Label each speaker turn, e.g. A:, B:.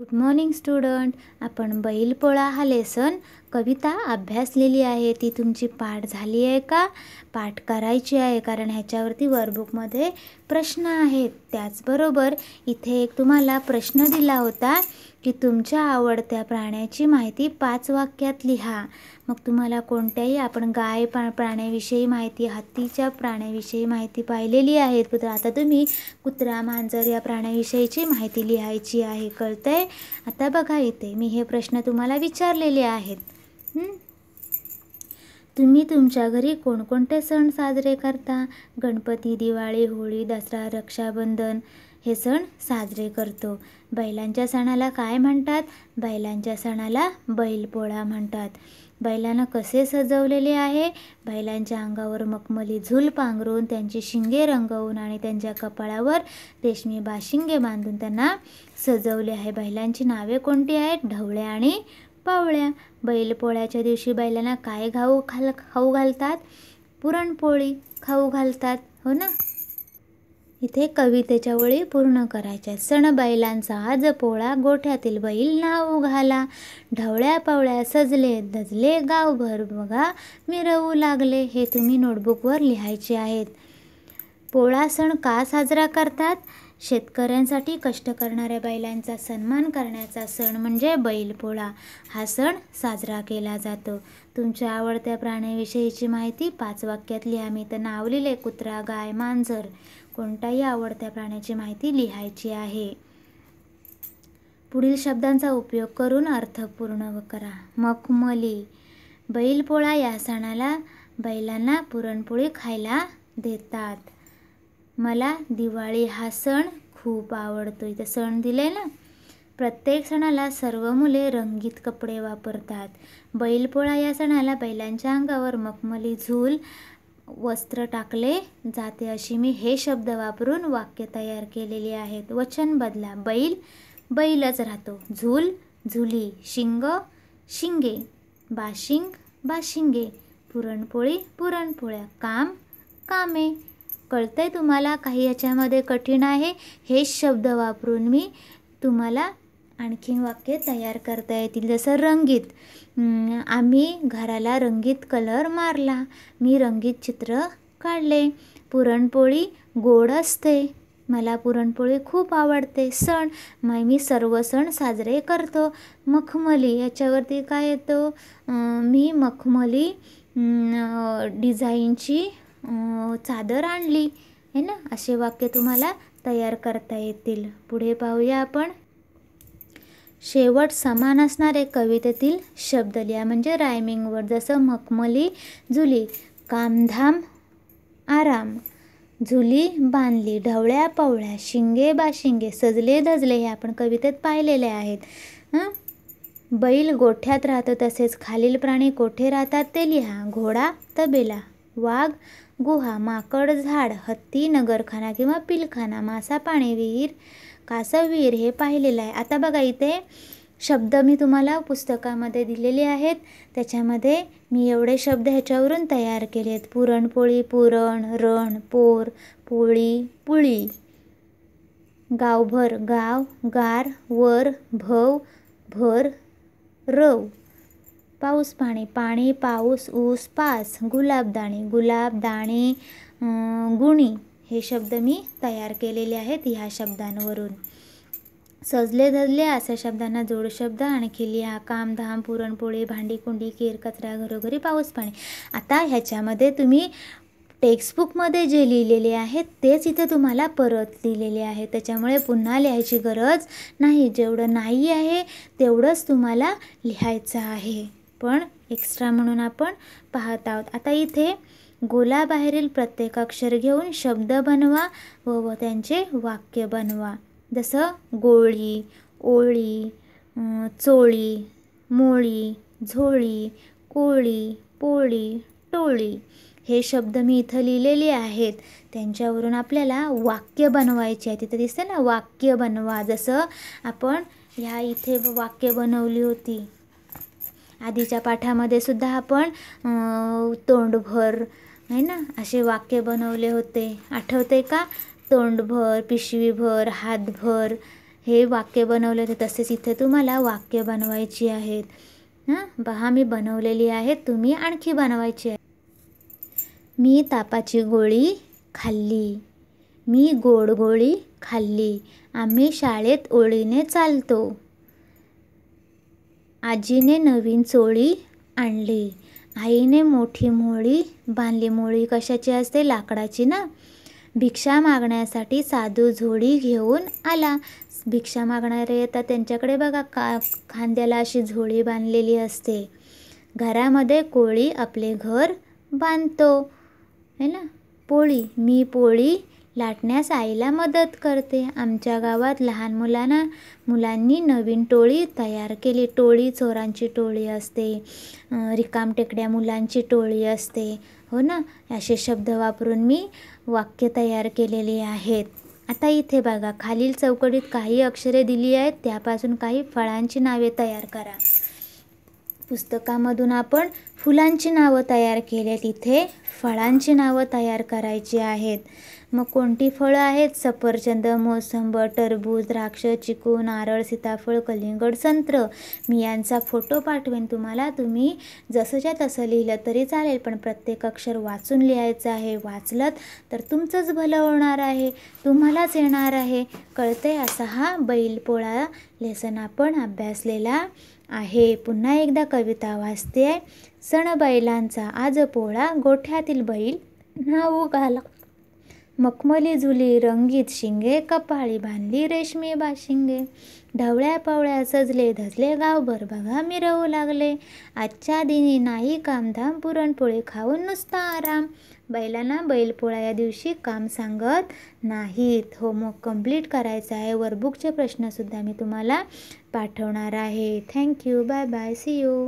A: good morning student आपण बैलपोळा हा lesson कविता अभ्यासलेली आहे ती तुमची पाठ झाली आहे का पाठ करायची आहे कारण ह्याच्यावरती वर्कबुकमध्ये प्रश्न आहेत त्याचबरोबर इथे एक तुम्हाला प्रश्न दिला होता की तुमच्या आवडत्या प्राण्याची माहिती पाच वाक्यात लिहा मग तुम्हाला कोणत्याही आपण गाय पा प्राण्याविषयी माहिती हत्तीच्या प्राण्याविषयी माहिती पाहिलेली आहे कुत्रा आता तुम्ही कुत्रा मांजर या प्राण्याविषयीची माहिती लिहायची आहे कळतंय आता बघा इथे मी हे प्रश्न तुम्हाला विचारलेले आहेत तुम्ही तुमच्या घरी कोणकोणते सण साजरे करता गणपती दिवाळी होळी दसरा रक्षाबंधन हे सण साजरे करतो बैलांच्या सणाला काय म्हणतात बैलांच्या सणाला बैलपोळा म्हणतात बैलांना कसे सजवलेले आहे बैलांच्या अंगावर मखमली झूल पांघरून त्यांची शिंगे रंगवून आणि त्यांच्या कपाळावर रेशमी बाशिंगे बांधून त्यांना सजवले आहे बैलांची नावे कोणती आहेत ढवळे आणि पावळ्या बैलपोळ्याच्या दिवशी बैलांना काय घाऊ खाल खाऊ घालतात पुरणपोळी खाऊ घालतात हो ना इथे कवितेच्या ओळी पूर्ण करायच्या सण बैलांचा आज पोळा गोठ्यातील बैल नाव घाला ढवळ्या पावळ्या सजले दजले गावभर बघा मिरवू लागले हे तुम्ही नोटबुकवर लिहायचे आहेत पोळा सण का साजरा करतात शेतकऱ्यांसाठी कष्ट करणाऱ्या बैलांचा सन्मान करण्याचा सण म्हणजे बैलपोळा हा सण साजरा केला जातो तुमच्या आवडत्या प्राण्याविषयीची माहिती पाच वाक्यात लिहा मी तर नाव लिहिले कुत्रा गाय मांजर कोणत्याही आवडत्या प्राण्याची माहिती लिहायची आहे पुढील शब्दांचा उपयोग करून अर्थपूर्ण करा मखमली बैलपोळा या सणाला बैलांना पुरणपोळी खायला देतात मला दिवाळी हा सण खूप आवडतो इथं सण दिले ना प्रत्येक सणाला सर्व मुले रंगीत कपडे वापरतात बैलपोळा या सणाला बैलांच्या अंगावर मखमली झूल वस्त्र टाकले जाते अशी मी हे शब्द वापरून वाक्य तयार केलेली आहेत वचन बदला बैल बैलच राहतो झूल झुली शिंग शिंगे बाशिंग बाशिंगे पुरणपोळी पुरणपोळ्या काम कामे कळतंय तुम्हाला काही याच्यामध्ये कठीण आहे हे शब्द वापरून मी तुम्हाला आणखी वाक्य तयार करता येतील जसं रंगीत आम्ही घराला रंगीत कलर मारला मी रंगीत चित्र काढले पुरणपोळी गोड असते मला पुरणपोळी खूप आवडते सण मग मी सर्व सण साजरे करतो मखमली याच्यावरती काय येतो मी मखमली डिझाईनची चादर आणली हे ना असे वाक्य तुम्हाला तयार करता येतील पुढे पाहूया आपण शेवट समान असणारे कवितेतील शब्द लिहा म्हणजे रायमिंगवर जसं मखमली झुली कामधाम आराम झुली बांधली ढवळ्या पवळ्या शिंगे बाशिंगे सजले धजले हे आपण कवितेत पाहिलेले आहेत हां बैल गोठ्यात राहतो तसेच खालील प्राणी कोठे राहतात ते लिहा घोडा तबेला वाघ गुहा माकड झाड हत्ती नगरखाना किंवा पिलखाना मासा पाणी विहीर कासव विहीर हे पाहिलेलं आहे आता बघा इथे शब्द मी तुम्हाला पुस्तकामध्ये दिलेले आहेत त्याच्यामध्ये मी एवढे शब्द ह्याच्यावरून तयार केले आहेत पुरणपोळी पुरण रण पोर पोळी पुळी गावभर गाव गार वर भव भर रव पाऊस पाणी पाणी पाऊस ऊस पास गुलाबदाणे गुलाबदाणे गुणी हे शब्द मी तयार केलेले आहेत ह्या शब्दांवरून सजले धजले अशा शब्दांना जोडशब्द आणखी लिहा काम धाम पुरणपोळी भांडीकुंडी केर कचरा घरोघरी पाऊस पाणी आता ह्याच्यामध्ये तुम्ही टेक्स्टबुकमध्ये जे लिहिलेले आहेत तेच इथे तुम्हाला परत लिहिलेले आहे त्याच्यामुळे पुन्हा लिहायची गरज नाही जेवढं नाही आहे तेवढंच तुम्हाला लिहायचं आहे पण एक्स्ट्रा म्हणून आपण पाहत आहोत आता इथे गोलाबाहेरील प्रत्येक अक्षर घेऊन शब्द बनवा व त्यांचे वाक्य बनवा जसं गोळी ओळी चोळी मोळी झोळी कोळी पोळी टोळी हे शब्द मी इथं लिहिलेले आहेत त्यांच्यावरून आपल्याला वाक्य बनवायचे आहे तिथं दिसतं ना वाक्य बनवा जसं आपण ह्या इथे वाक्य बनवली होती आधीच्या पाठामध्ये सुद्धा आपण तोंडभर आहे ना असे वाक्य बनवले होते आठवते का तोंडभर पिशवीभर हातभर हे वाक्य बनवले होते तसेच इथे तुम्हाला वाक्य बनवायची आहेत हां पहा मी बनवलेली आहेत तुम्ही आणखी बनवायची आहे मी तापाची गोळी खाल्ली मी गोड गोळी खाल्ली आम्ही शाळेत ओळीने चालतो आजीने नवीन चोळी आणली आईने मोठी मोळी बांधली मोळी कशाची असते लाकडाची ना भिक्षा मागण्यासाठी साधू झोळी घेऊन आला भिक्षा मागणारे येतात त्यांच्याकडे बघा का खांद्याला अशी झोळी बांधलेली असते घरामध्ये कोळी आपले घर बांधतो है ना पोळी मी पोळी लाटण्यास आईला मदत करते आमच्या गावात लहान मुलांना मुलांनी नवीन टोळी तयार केली टोळी चोरांची टोळी असते रिकाम टेकड्या मुलांची टोळी असते हो ना असे शब्द वापरून मी वाक्य तयार केलेली आहेत आता इथे बघा खालील चौकटीत काही अक्षरे दिली आहेत त्यापासून काही फळांची नावे तयार करा पुस्तकामधून आपण फुलांची नावं तयार केली आहेत इथे फळांची नावं तयार करायची आहेत मग कोणती फळं आहेत सफरचंद मोसंब टरबूज द्राक्ष चिकू नारळ सीताफळ कलिंगड संत्र मी यांचा फोटो पाठवेन तुम्हाला तुम्ही जसंच्या तसं लिहिलं तरी चालेल पण प्रत्येक अक्षर वाचून लिहायचं आहे वाचलं तर तुमचंच भलं होणार आहे तुम्हालाच येणार आहे कळतंय असा हा बैलपोळा लेसन आपण अभ्यासलेला आहे पुन्हा एकदा कविता वाचते सण बैलांचा आज पोळा गोठ्यातील बैल नाऊ घाला मखमली झुली रंगीत शिंगे कपाळी बांधली रेशमी बाशिंगे ढवळ्या पावळ्या सजले धजले गावभर बघा मिरवू लागले आजच्या दिनी नाही कामधाम पुरणपोळी खाऊन नुसता आराम बैलांना बैलपोळा या दिवशी काम सांगत नाहीत होमवर्क कंप्लीट करायचा आहे वर्कबुकचे प्रश्नसुद्धा मी तुम्हाला पाठवणार आहे thank you bye bye see you